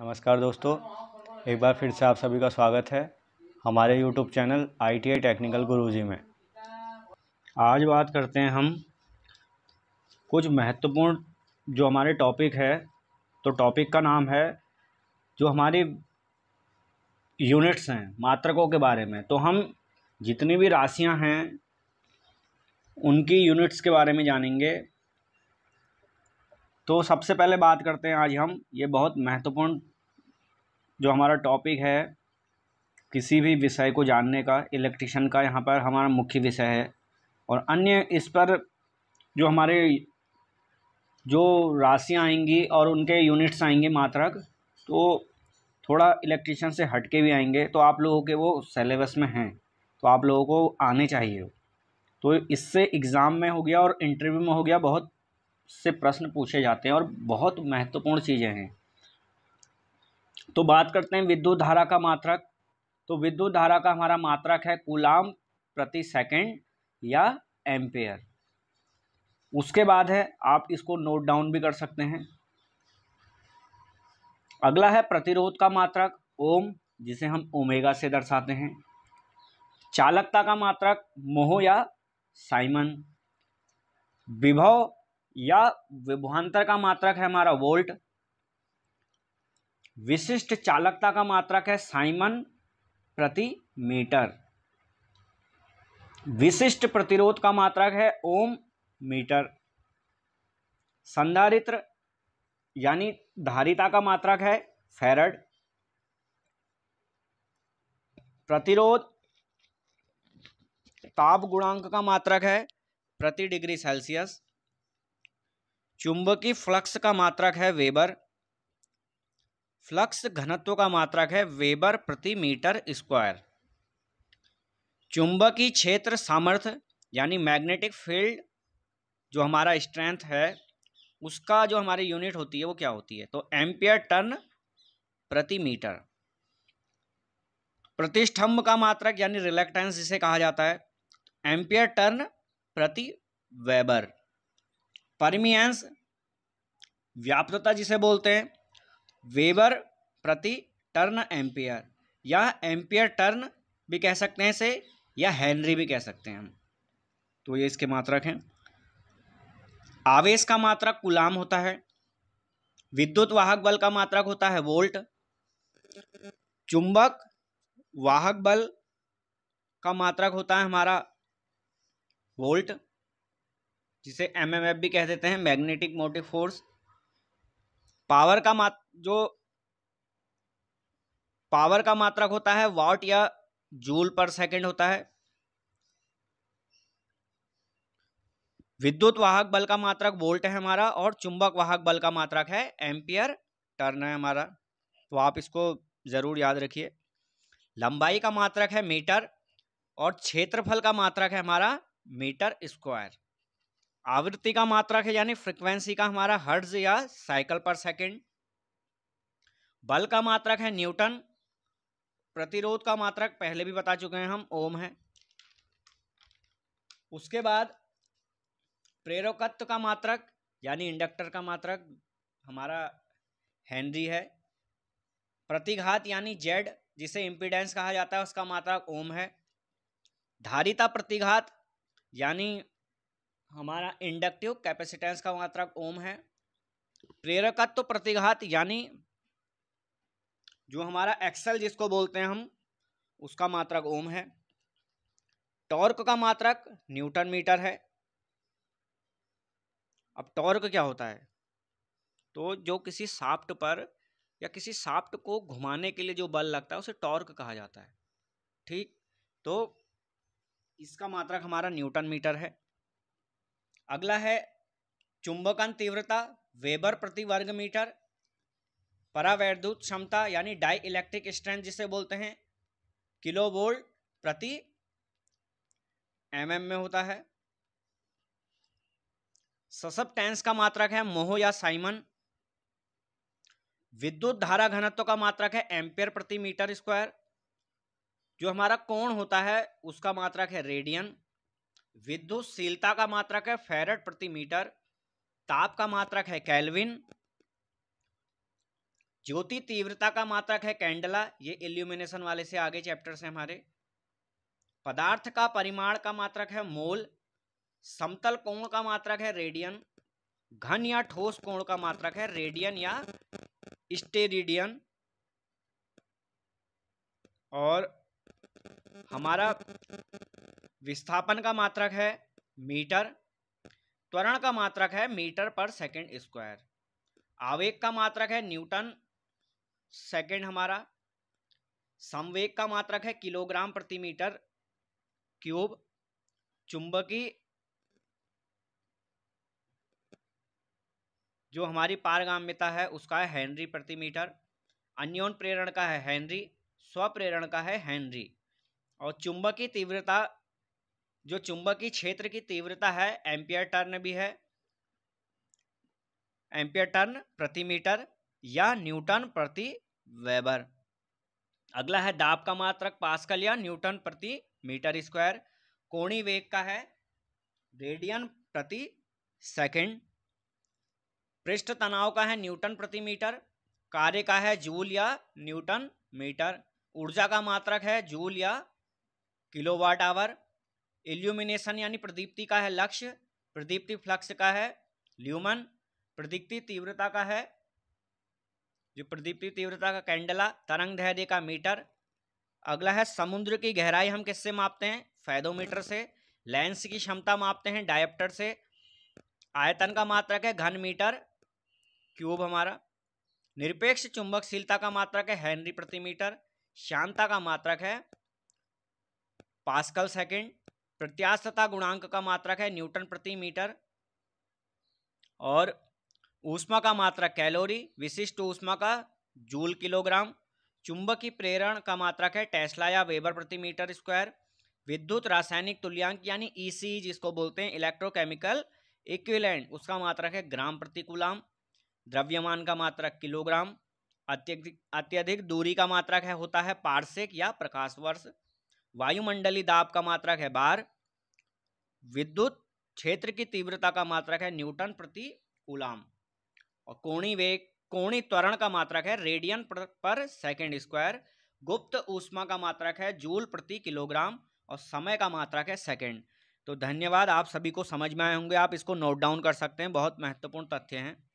नमस्कार दोस्तों एक बार फिर से आप सभी का स्वागत है हमारे YouTube channel I technical Guruji में आज बात करते हैं हम कुछ महत्वपूर्ण जो हमारे टॉपिक है तो टॉपिक का नाम है जो हमारी यूनिट्स हैं मात्रकों के बारे में तो हम जितनी भी राशियां हैं उनकी यूनिट्स के बारे में जानेंगे तो सबसे पहले बात करते हैं आज हम ये बहुत महत्वपूर्ण जो हमारा टॉपिक है किसी भी विषय को जानने का इलेक्ट्रिशियन का यहाँ पर हमारा मुख्य विषय है और अन्य इस पर जो हमारे जो राशियाँ आएंगी और उनके यूनिट्स आएंगे मात्रक तो थोड़ा इलेक्ट्रिशियन से हट के भी आएंगे तो आप लोगों के वो सेलेबस में हैं तो आप लोगों को आने चाहिए तो इससे एग्ज़ाम में हो गया और इंटरव्यू में हो गया बहुत से प्रश्न पूछे जाते हैं और बहुत महत्वपूर्ण चीज़ें हैं तो बात करते हैं विद्युत धारा का मात्रक तो विद्युत धारा का हमारा मात्रक है कुलाम प्रति सेकंड या एम्पेयर उसके बाद है आप इसको नोट डाउन भी कर सकते हैं अगला है प्रतिरोध का मात्रक ओम जिसे हम ओमेगा से दर्शाते हैं चालकता का मात्रक मोह या साइमन विभव या विभवान्तर का मात्रक है हमारा वोल्ट विशिष्ट चालकता का मात्रक है साइमन प्रति मीटर विशिष्ट प्रतिरोध का मात्रक है ओम मीटर संधारित्र यानी धारिता का मात्रक है फेरड प्रतिरोध ताप गुणांक का मात्रक है प्रति डिग्री सेल्सियस चुंबकीय फ्लक्स का मात्रक है वेबर फ्लक्स घनत्व का मात्रक है वेबर प्रति मीटर स्क्वायर चुंबकीय क्षेत्र सामर्थ्य यानी मैग्नेटिक फील्ड जो हमारा स्ट्रेंथ है उसका जो हमारी यूनिट होती है वो क्या होती है तो एम्पियर टन प्रति मीटर प्रतिष्ठम्भ का मात्रक यानी रिलेक्टेंस जिसे कहा जाता है एम्पियर टर्न प्रति वेबर परमियंस व्याप्तता जिसे बोलते हैं वेबर प्रति टर्न एम्पियर या एम्पियर टर्न भी कह सकते हैं इसे या हेनरी भी कह सकते हैं हम तो ये इसके मात्रक हैं आवेश का मात्रक गुलाम होता है विद्युत वाहक बल का मात्रक होता है वोल्ट चुंबक वाहक बल का मात्रक होता है हमारा वोल्ट जिसे एम एम एफ भी कह देते हैं मैग्नेटिक मोटिव फोर्स पावर का मात जो पावर का मात्रक होता है वाट या जूल पर सेकंड होता है विद्युत वाहक बल का मात्रक वोल्ट है हमारा और चुंबक वाहक बल का मात्रक है एम्पियर टर्न है हमारा तो आप इसको ज़रूर याद रखिए लंबाई का मात्रक है मीटर और क्षेत्रफल का मात्रक है हमारा मीटर स्क्वायर आवृत्ति का मात्रक है यानी फ्रिक्वेंसी का हमारा हर्ज या साइकिल पर सेकेंड बल का मात्रक है न्यूटन प्रतिरोध का मात्रक पहले भी बता चुके हैं हम ओम है उसके बाद प्रेरकत्व का मात्रक यानी इंडक्टर का मात्रक हमारा हेनरी है प्रतिघात यानी जेड जिसे इम्पीडेंस कहा जाता है उसका मात्रक ओम है धारिता प्रतिघात यानी हमारा इंडक्टिव कैपेसिटेंस का मात्रक ओम है प्रेरकत्व प्रतिघात यानी जो हमारा एक्सल जिसको बोलते हैं हम उसका मात्रक ओम है टॉर्क का मात्रक न्यूटन मीटर है अब टॉर्क क्या होता है तो जो किसी साफ्ट पर या किसी साफ्ट को घुमाने के लिए जो बल लगता है उसे टॉर्क कहा जाता है ठीक तो इसका मात्रक हमारा न्यूटन मीटर है अगला है चुंबकन तीव्रता वेबर प्रति वर्ग मीटर परावैद्युत क्षमता यानी डाई इलेक्ट्रिक स्ट्रेंथ जिसे बोलते हैं किलो वोल्ट प्रति एम में होता है टेंस का मात्रक है मोह या साइमन विद्युत धारा घनत्व का मात्रक है एम्पियर प्रति मीटर स्क्वायर जो हमारा कोण होता है उसका मात्रक है रेडियन विद्युतशीलता का मात्रक है फेरेट प्रति मीटर ताप का मात्रक है कैलविन ज्योति तीव्रता का मात्रक है कैंडला ये इल्यूमिनेशन वाले से आगे चैप्टर से हमारे पदार्थ का परिमाण का मात्रक है मोल समतल कोण का मात्रक है रेडियन घन या ठोस कोण का मात्रक है रेडियन या स्टेरिडियन और हमारा विस्थापन का मात्रक है मीटर त्वरण का मात्रक है मीटर पर सेकंड स्क्वायर आवेग का मात्रक है न्यूटन सेकंड हमारा संवेग का मात्रक है किलोग्राम प्रति मीटर क्यूब चुंबकीय जो हमारी पारगाम्यता है उसका है हेनरी प्रति मीटर अन्योन प्रेरण का है हेनरी स्वप्रेरण का है हेनरी और चुंबकीय तीव्रता जो चुंबकीय क्षेत्र की तीव्रता है एम्पियर टर्न भी है एम्पियर टर्न प्रति मीटर या न्यूटन प्रति वेबर अगला है दाब का मात्रक पास्कल या न्यूटन प्रति मीटर स्क्वायर कोणी वेग का है रेडियन प्रति सेकंड पृष्ठ तनाव का है न्यूटन प्रति मीटर कार्य का है जूल या न्यूटन मीटर ऊर्जा का मात्रक है जूल या किलोवाट आवर इल्यूमिनेशन यानी प्रदीप्ति का है लक्ष्य प्रदीप्ति फ्लक्स का है ल्यूमन प्रदीप्ति तीव्रता का है जो प्रदीप्ति तीव्रता का कैंडला तरंग धैर्य का मीटर अगला है समुद्र की गहराई हम किससे मापते हैं फैदोमीटर से लेंस की क्षमता मापते हैं डायप्टर से आयतन का मात्रक है घन मीटर क्यूब हमारा निरपेक्ष चुंबकशीलता का मात्रक है हेनरी प्रति मीटर शांता का मात्रक है पास्कल सेकंड प्रत्याशता गुणांक का मात्रक है न्यूटन प्रति मीटर और ऊष्मा का मात्रक कैलोरी विशिष्ट ऊष्मा का जूल किलोग्राम की प्रेरण का मात्रक है टेस्ला या वेबर प्रति मीटर स्क्वायर विद्युत रासायनिक तुल्यांक यानी ईसी e e जिसको बोलते हैं इलेक्ट्रोकेमिकल इक्विलेंट उसका मात्रक है ग्राम प्रति कुलाम द्रव्यमान का मात्रक किलोग्राम अत्यधिक अत्यधिक दूरी का मात्रक है होता है पार्सिक या प्रकाश वर्ष वायुमंडली दाब का मात्रक है बार विद्युत क्षेत्र की तीव्रता का मात्रक है न्यूटन प्रति उलाम और कोणी वेग कोणी त्वरण का मात्रक है रेडियन पर, पर सेकेंड स्क्वायर गुप्त ऊष्मा का मात्रक है जूल प्रति किलोग्राम और समय का मात्रक है सेकेंड तो धन्यवाद आप सभी को समझ में आए होंगे आप इसको नोट डाउन कर सकते हैं बहुत महत्वपूर्ण तथ्य हैं